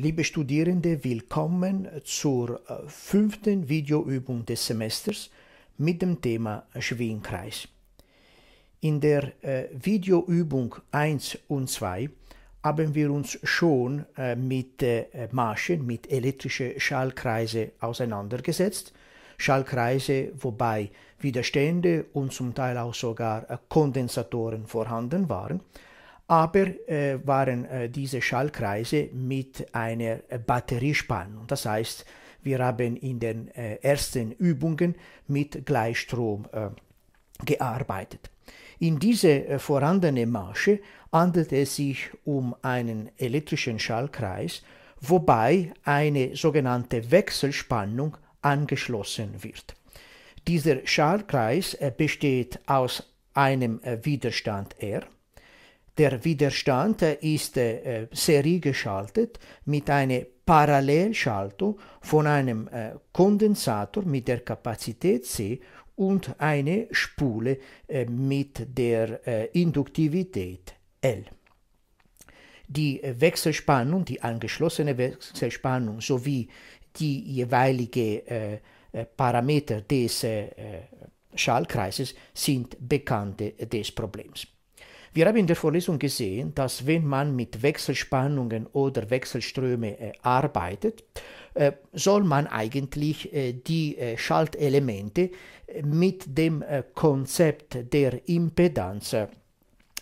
Liebe Studierende, willkommen zur äh, fünften Videoübung des Semesters mit dem Thema Schwingkreis. In der äh, Videoübung 1 und 2 haben wir uns schon äh, mit Maschen, mit elektrischen Schallkreisen auseinandergesetzt. Schallkreise, wobei Widerstände und zum Teil auch sogar Kondensatoren vorhanden waren aber äh, waren äh, diese Schallkreise mit einer äh, Batteriespannung. Das heißt, wir haben in den äh, ersten Übungen mit Gleichstrom äh, gearbeitet. In diese äh, vorhandene Masche handelt es sich um einen elektrischen Schallkreis, wobei eine sogenannte Wechselspannung angeschlossen wird. Dieser Schallkreis äh, besteht aus einem äh, Widerstand R, der Widerstand ist äh, Serie geschaltet mit einer Parallelschaltung von einem äh, Kondensator mit der Kapazität C und einer Spule äh, mit der äh, Induktivität L. Die Wechselspannung, die angeschlossene Wechselspannung sowie die jeweiligen äh, Parameter des äh, Schallkreises sind Bekannte des Problems. Wir haben in der Vorlesung gesehen, dass wenn man mit Wechselspannungen oder Wechselströme äh, arbeitet, äh, soll man eigentlich äh, die Schaltelemente mit dem Konzept der Impedanz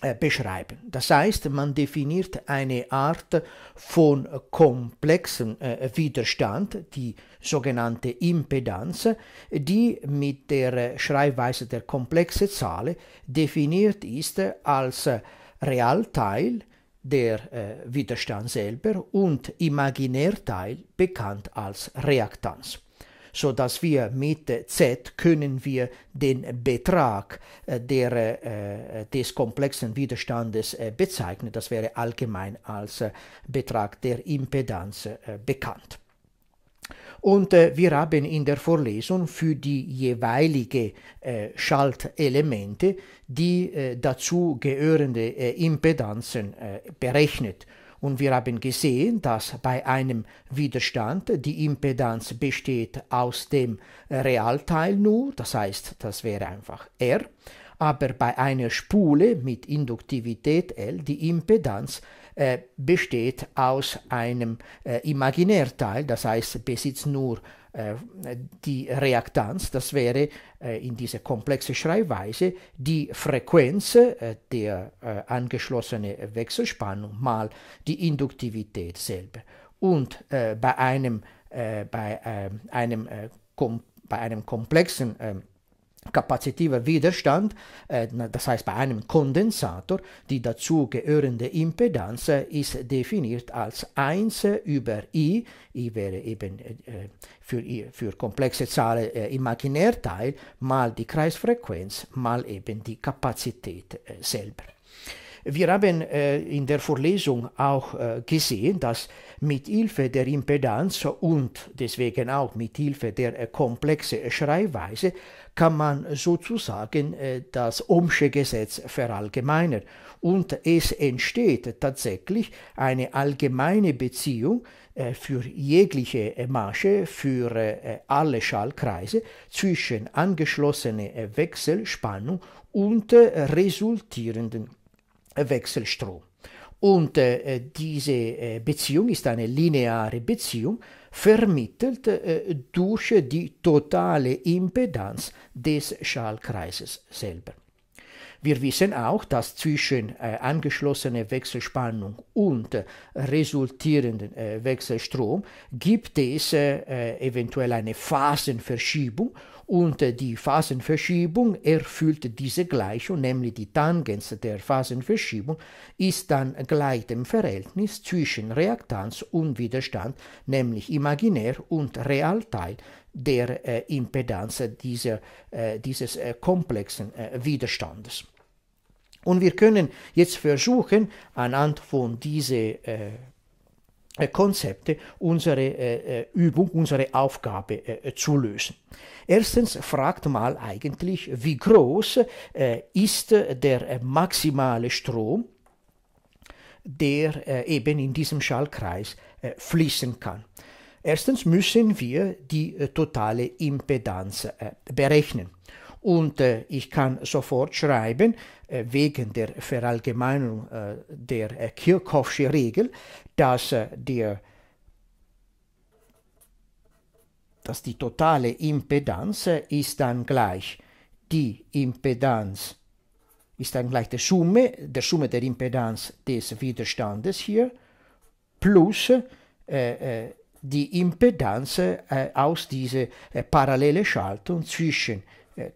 äh, beschreiben. Das heißt, man definiert eine Art von komplexen äh, Widerstand, die sogenannte Impedanz, die mit der äh, Schreibweise der komplexen Zahl definiert ist als Realteil der Widerstand selber und Imaginärteil bekannt als Reaktanz so dass wir mit Z können wir den Betrag äh, der, äh, des komplexen Widerstandes äh, bezeichnen. Das wäre allgemein als Betrag der Impedanz bekannt. Und äh, wir haben in der Vorlesung für die jeweiligen äh, Schaltelemente die äh, dazu gehörende Impedanzen berechnet und wir haben gesehen, dass bei einem Widerstand die Impedanz besteht aus dem Realteil nur, das heißt, das wäre einfach R, aber bei einer Spule mit Induktivität L, die Impedanz äh, besteht aus einem äh, Imaginärteil, das heißt, besitzt nur Eh, die Reaktanz, das wäre eh, in dieser komplexen Schreibweise die Frequenz eh, der angeschlossenen Wechselspannung mal die Induktivität selber. Und bei einem, bei, einem, bei einem komplexen kapazitiver Widerstand, äh, das heißt bei einem Kondensator, die dazugehörende Impedanz ist definiert als 1 über i, i wäre eben äh, äh, für, für komplexe Zahlen Imaginärteil, mal die Kreisfrequenz, mal eben die Kapazität selber. Wir haben in der Vorlesung auch gesehen, dass mit Hilfe der Impedanz und deswegen auch mit Hilfe der äh, komplexen Schreibweise kann man sozusagen äh, das Ohmsche Gesetz verallgemeinern und es entsteht tatsächlich eine allgemeine Beziehung äh, für jegliche Masche, für alle Schallkreise zwischen angeschlossener Wechselspannung und resultierenden Wechselstrom. Und äh, diese äh, Beziehung ist eine lineare Beziehung, vermittelt äh, durch die totale Impedanz des Schallkreises selber. Wir wissen auch, dass zwischen äh, angeschlossener Wechselspannung und äh, resultierenden äh, Wechselstrom gibt es äh, eventuell eine Phasenverschiebung und die Phasenverschiebung erfüllt diese Gleichung, nämlich die Tangens der Phasenverschiebung ist dann gleich dem Verhältnis zwischen Reaktanz und Widerstand, nämlich imaginär und Realteil der äh, Impedanz dieser, äh, dieses äh, komplexen äh, Widerstandes. Und wir können jetzt versuchen, anhand von dieser äh, äh, Konzepte unsere äh, äh, Übung, unsere Aufgabe zu lösen. Erstens fragt mal eigentlich, wie groß ist der maximale Strom, der eben in diesem Schallkreis fließen kann. Erstens müssen wir die totale Impedanz berechnen und äh, ich kann sofort schreiben, äh, wegen der Verallgemeinung äh, der äh, Kirchhoffsche Regel, dass der dass die totale Impedanz ist dann gleich die Impedanz, ist dann gleich der Summe, der Summe der Impedanz des Widerstandes hier, plus äh, die Impedanz äh, aus dieser äh, parallelen Schaltung zwischen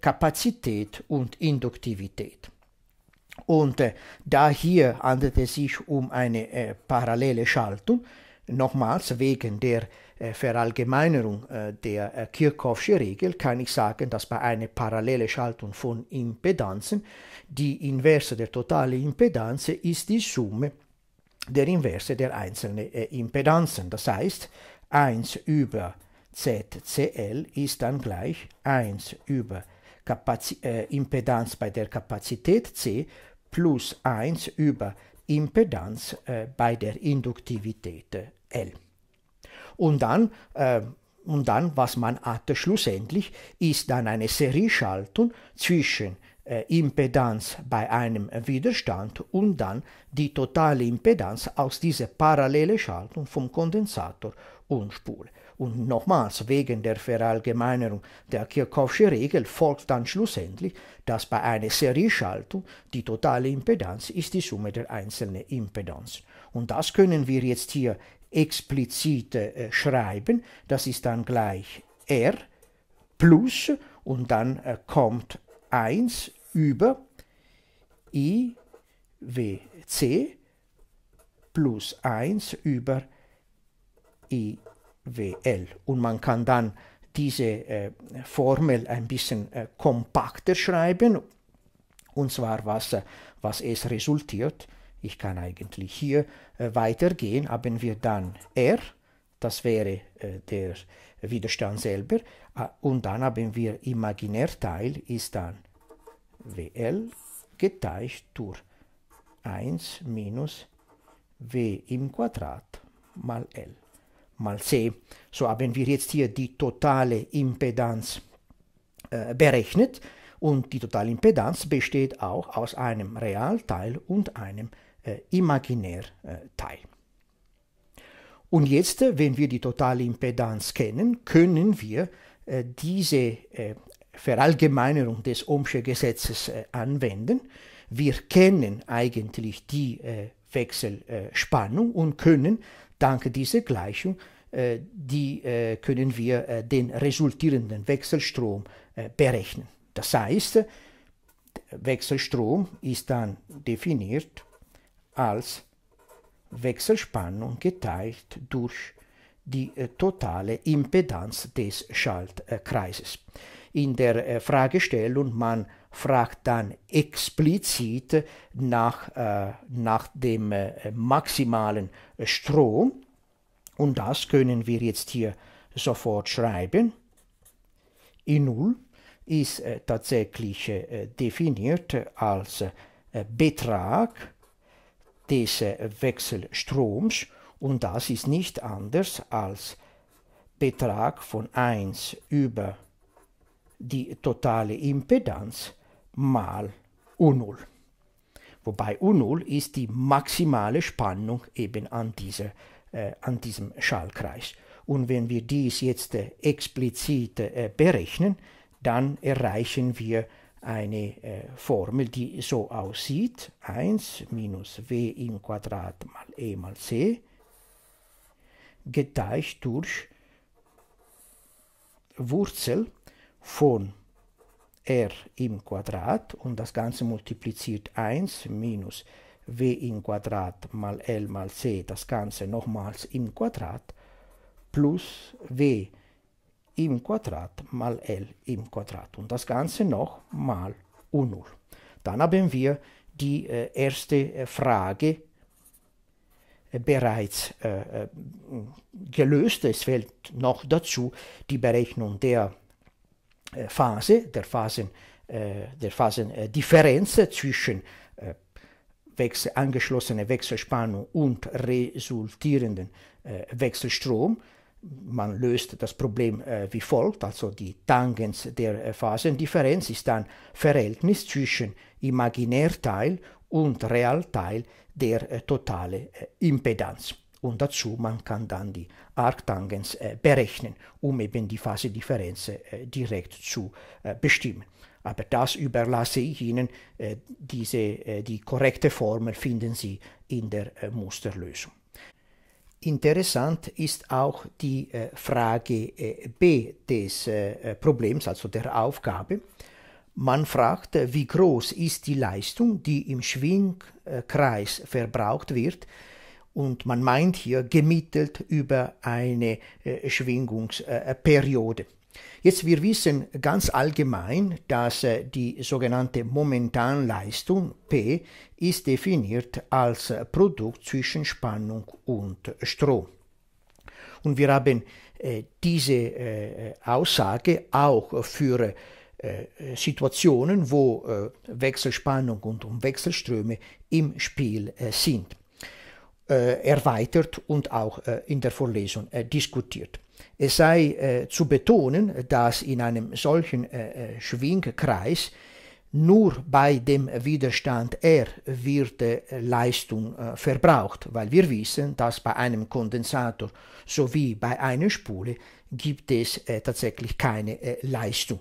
Kapazität und Induktivität. Und äh, da hier handelt es sich um eine äh, parallele Schaltung, nochmals wegen der äh, Verallgemeinerung äh, der äh, Kirchhoffsche Regel, kann ich sagen, dass bei einer parallelen Schaltung von Impedanzen die Inverse der totalen Impedanz ist die Summe der Inverse der einzelnen äh, Impedanzen. Das heißt, 1 über 2. ZCL ist dann gleich 1 über Kapazi äh, Impedanz bei der Kapazität C plus 1 über Impedanz äh, bei der Induktivität äh, L. Und dann, ähm, und dann, was man hatte schlussendlich, ist dann eine Serieschaltung zwischen äh, Impedanz bei einem Widerstand und dann die totale Impedanz aus dieser parallelen Schaltung vom Kondensator und Spule. Und nochmals, wegen der Verallgemeinerung der Kirchhoffschen Regel folgt dann schlussendlich, dass bei einer Serieschaltung die totale Impedanz ist die Summe der einzelnen Impedanzen. Und das können wir jetzt hier explizit äh, schreiben. Das ist dann gleich R plus und dann äh, kommt 1 über IWC plus 1 über IWC. WL. Und man kann dann diese äh, Formel ein bisschen äh, kompakter schreiben, und zwar was, äh, was es resultiert. Ich kann eigentlich hier äh, weitergehen, haben wir dann R, das wäre äh, der Widerstand selber, ah, und dann haben wir Imaginärteil, ist dann WL geteilt durch 1 minus W im Quadrat mal L mal C. So haben wir jetzt hier die totale Impedanz äh, berechnet und die totale Impedanz besteht auch aus einem Realteil und einem äh, Imaginärteil. Äh, und jetzt, äh, wenn wir die totale Impedanz kennen, können wir äh, diese äh, Verallgemeinerung des Ohmschen Gesetzes anwenden. Wir kennen eigentlich die Wechselspannung und können Dank dieser Gleichung, äh, die äh, können wir äh, den resultierenden Wechselstrom berechnen. Das heißt, Wechselstrom ist dann definiert als Wechselspannung geteilt durch die totale Impedanz des Schaltkreises. In der Fragestellung man fragt dann explizit nach, äh, nach dem äh, maximalen äh, Strom. Und das können wir jetzt hier sofort schreiben. I0 ist äh, tatsächlich äh, definiert als äh, Betrag des Wechselstroms und das ist nicht anders als Betrag von 1 über die totale Impedanz mal U0. Wobei U0 ist die maximale Spannung eben an, dieser, äh, an diesem Schallkreis. Und wenn wir dies jetzt äh, explizit äh, berechnen, dann erreichen wir eine äh, Formel, die so aussieht. 1 minus w im Quadrat mal e mal c geteilt durch Wurzel von r im Quadrat und das Ganze multipliziert 1 minus w im Quadrat mal l mal c, das Ganze nochmals im Quadrat, plus w im Quadrat mal l im Quadrat und das Ganze noch mal u0. Dann haben wir die äh, erste äh, Frage äh, bereits äh, äh, gelöst. Es fällt noch dazu die Berechnung der Phase, eh, der, Phasen, eh, der Phasendifferenz eh, zwischen Wechsel, angeschlossener Wechselspannung und resultierenden Wechselstrom. Man löst das Problem wie folgt, also die Tangens der Phasendifferenz ist dann Verhältnis zwischen Imaginärteil und Realteil der totale Impedanz und dazu man kann dann die Arctangens äh, berechnen, um eben die Phasendifferenz äh, direkt zu äh, bestimmen. Aber das überlasse ich Ihnen. Äh, diese, äh, die korrekte Formel finden Sie in der äh, Musterlösung. Interessant ist auch die Frage B des Problems, also der Aufgabe. Man fragt, wie groß ist die Leistung, die im Schwingkreis verbraucht wird, und man meint hier gemittelt über eine äh, Schwingungsperiode. Jetzt, wir wissen ganz allgemein, dass äh, die sogenannte Momentanleistung P ist definiert als Produkt zwischen Spannung und Strom. Und wir haben äh, diese Aussage auch für Situationen, wo Wechselspannung und Wechselströme im Spiel sind. Äh, erweitert und auch äh, in der Vorlesung äh, diskutiert. Es sei zu betonen, dass in einem solchen Schwingkreis nur bei dem Widerstand R wird Leistung verbraucht, weil wir wissen, dass bei einem Kondensator sowie bei einer Spule gibt es tatsächlich keine Leistung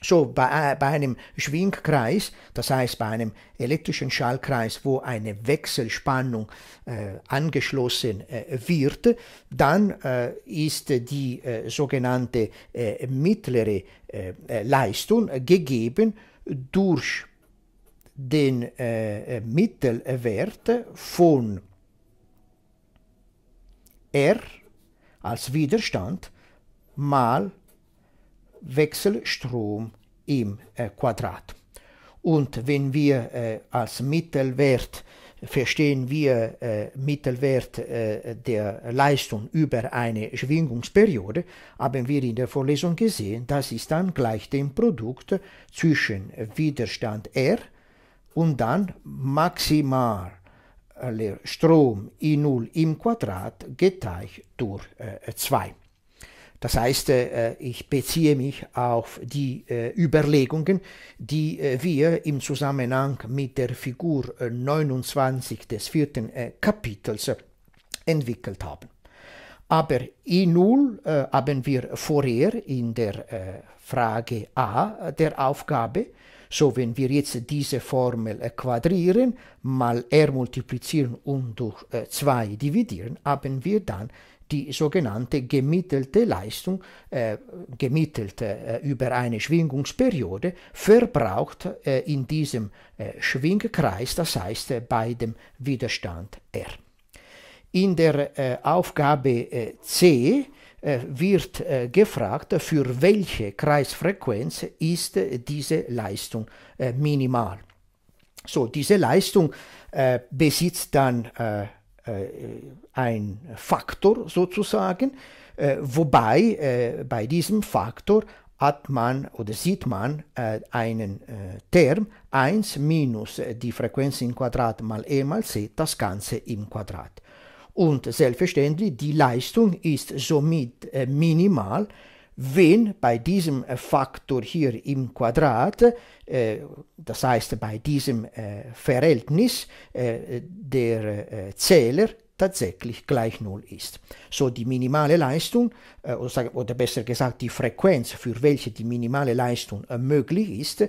schon bei, äh, bei, einem Schwingkreis, das heißt bei einem elektrischen Schallkreis, wo eine Wechselspannung äh, angeschlossen äh, wird, dann äh, ist die äh, sogenannte äh, mittlere Leistung gegeben durch den Mittelwert von R als Widerstand mal Wechselstrom im äh, Quadrat. Und wenn wir äh, als Mittelwert verstehen wir äh, Mittelwert äh, der Leistung über eine Schwingungsperiode, haben wir in der Vorlesung gesehen, das ist dann gleich dem Produkt zwischen Widerstand R und dann maximal äh, Strom I0 im Quadrat geteilt durch äh, 2. Das heißt, äh, äh, ich beziehe mich auf die äh, Überlegungen, die wir im Zusammenhang mit der Figur 29 des vierten Kapitels entwickelt haben. Aber I0 haben wir vorher in der Frage A der Aufgabe so, wenn wir jetzt diese Formel quadrieren, mal r multiplizieren und durch 2 dividieren, haben wir dann die sogenannte gemittelte Leistung, äh, gemittelt äh, über eine Schwingungsperiode, verbraucht äh, in diesem äh, Schwingkreis, das heißt äh, bei dem Widerstand R. In der äh, Aufgabe C wird gefragt, für welche Kreisfrequenz ist diese Leistung minimal. So, diese Leistung besitzt dann äh, ein Faktor sozusagen, äh, wobei äh, bei diesem Faktor hat man oder sieht man äh, einen äh, Term 1 minus die Frequenz im Quadrat mal e mal c, das Ganze im Quadrat. Und selbstverständlich, die Leistung ist somit minimal, wenn bei diesem äh, Faktor hier im Quadrat, äh, das heißt bei diesem äh, Verhältnis, der Zähler tatsächlich gleich 0 ist. So die minimale Leistung, oder besser gesagt die Frequenz, für welche die minimale Leistung möglich ist,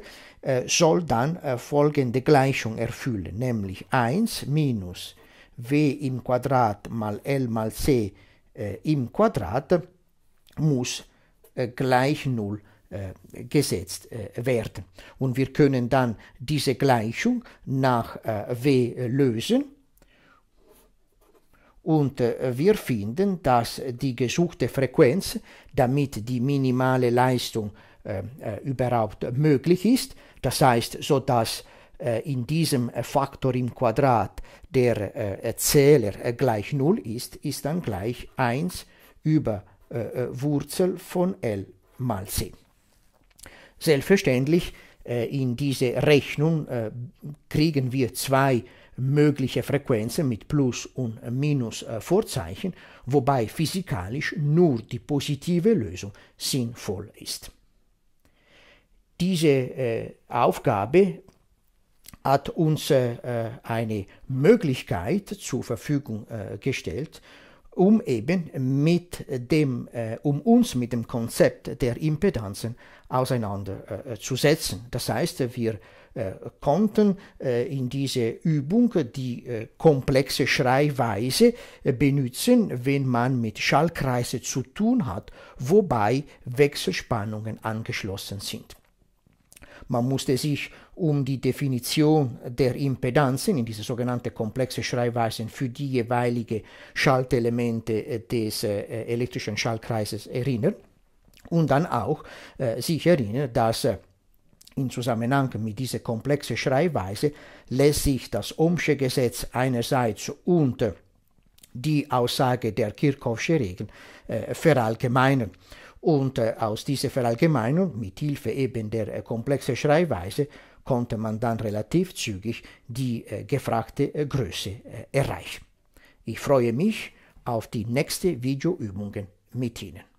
soll dann folgende Gleichung erfüllen, nämlich 1 minus w im Quadrat mal L mal c im Quadrat muss äh, gleich Null äh, gesetzt äh, werden. Und wir können dann diese Gleichung nach W lösen und wir finden, dass die gesuchte Frequenz, damit die minimale Leistung überhaupt möglich ist, das heißt, so dass in diesem Faktor im Quadrat der Zähler gleich 0 ist, ist dann gleich 1 über äh, Wurzel von L mal C. Selbstverständlich, äh, in diese Rechnung äh, kriegen wir zwei mögliche Frequenzen mit Plus- und Minus-Vorzeichen, äh, wobei physikalisch nur die positive Lösung sinnvoll ist. Diese äh, Aufgabe hat uns äh, eine Möglichkeit zur Verfügung gestellt, um eben mit dem, äh, um uns mit dem Konzept der Impedanzen auseinanderzusetzen. Äh, das heißt, wir äh, konnten äh, in diese Übung die äh, komplexe Schreiweise äh, benutzen, wenn man mit Schallkreise zu tun hat, wobei Wechselspannungen angeschlossen sind. Man musste sich um die Definition der Impedanzen in diese sogenannte komplexe Schreibweisen für die jeweiligen Schaltelemente äh, des äh, elektrischen Schaltkreises erinnern und dann auch äh, sich erinnern, dass in Zusammenhang mit dieser komplexen Schreibweise lässt sich das Ohmsche Gesetz einerseits und die Aussage der Kirchhoffsche Regeln äh, verallgemeinern. Und äh, aus dieser Verallgemeinung, mit Hilfe eben der äh, komplexen Schreibweise, konnte man dann relativ zügig die äh, gefragte Größe erreichen. Ich freue mich auf die nächste Videoübungen mit Ihnen.